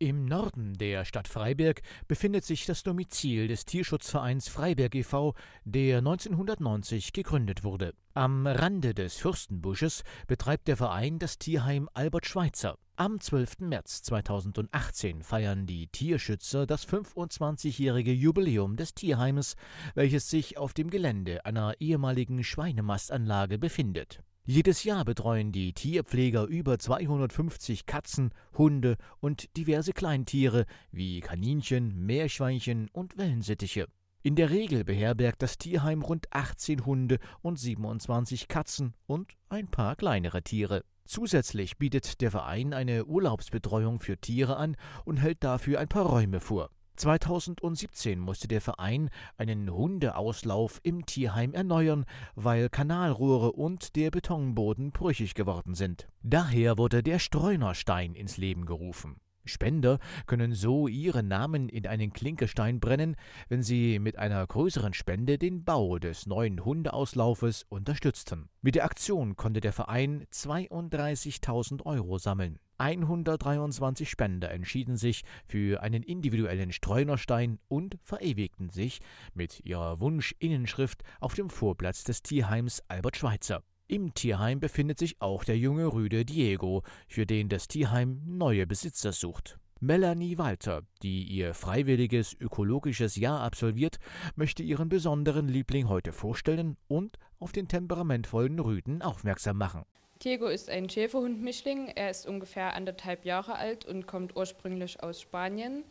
Im Norden der Stadt Freiberg befindet sich das Domizil des Tierschutzvereins Freiberg e.V., der 1990 gegründet wurde. Am Rande des Fürstenbusches betreibt der Verein das Tierheim Albert Schweitzer. Am 12. März 2018 feiern die Tierschützer das 25-jährige Jubiläum des Tierheimes, welches sich auf dem Gelände einer ehemaligen Schweinemastanlage befindet. Jedes Jahr betreuen die Tierpfleger über 250 Katzen, Hunde und diverse Kleintiere wie Kaninchen, Meerschweinchen und Wellensittiche. In der Regel beherbergt das Tierheim rund 18 Hunde und 27 Katzen und ein paar kleinere Tiere. Zusätzlich bietet der Verein eine Urlaubsbetreuung für Tiere an und hält dafür ein paar Räume vor. 2017 musste der Verein einen Hundeauslauf im Tierheim erneuern, weil Kanalrohre und der Betonboden brüchig geworden sind. Daher wurde der Streunerstein ins Leben gerufen. Spender können so ihren Namen in einen Klinkestein brennen, wenn sie mit einer größeren Spende den Bau des neuen Hundeauslaufes unterstützten. Mit der Aktion konnte der Verein 32.000 Euro sammeln. 123 Spender entschieden sich für einen individuellen Streunerstein und verewigten sich mit ihrer Wunschinnenschrift auf dem Vorplatz des Tierheims Albert Schweitzer. Im Tierheim befindet sich auch der junge Rüde Diego, für den das Tierheim neue Besitzer sucht. Melanie Walter, die ihr freiwilliges ökologisches Jahr absolviert, möchte ihren besonderen Liebling heute vorstellen und auf den temperamentvollen Rüden aufmerksam machen. Diego ist ein Schäferhund-Mischling. Er ist ungefähr anderthalb Jahre alt und kommt ursprünglich aus Spanien.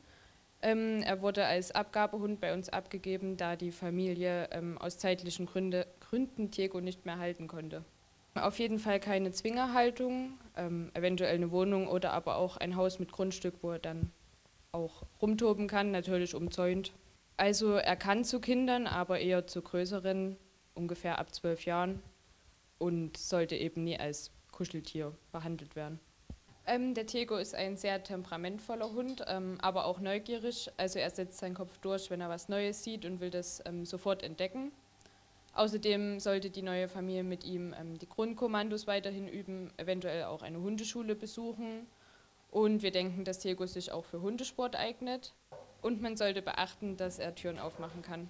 Ähm, er wurde als Abgabehund bei uns abgegeben, da die Familie ähm, aus zeitlichen Gründe, Gründen Diego nicht mehr halten konnte. Auf jeden Fall keine Zwingerhaltung, ähm, eventuell eine Wohnung oder aber auch ein Haus mit Grundstück, wo er dann auch rumtoben kann, natürlich umzäunt. Also er kann zu Kindern, aber eher zu größeren, ungefähr ab zwölf Jahren und sollte eben nie als Kuscheltier behandelt werden. Ähm, der Tego ist ein sehr temperamentvoller Hund, ähm, aber auch neugierig. Also er setzt seinen Kopf durch, wenn er was Neues sieht und will das ähm, sofort entdecken. Außerdem sollte die neue Familie mit ihm ähm, die Grundkommandos weiterhin üben, eventuell auch eine Hundeschule besuchen. Und wir denken, dass Tego sich auch für Hundesport eignet. Und man sollte beachten, dass er Türen aufmachen kann.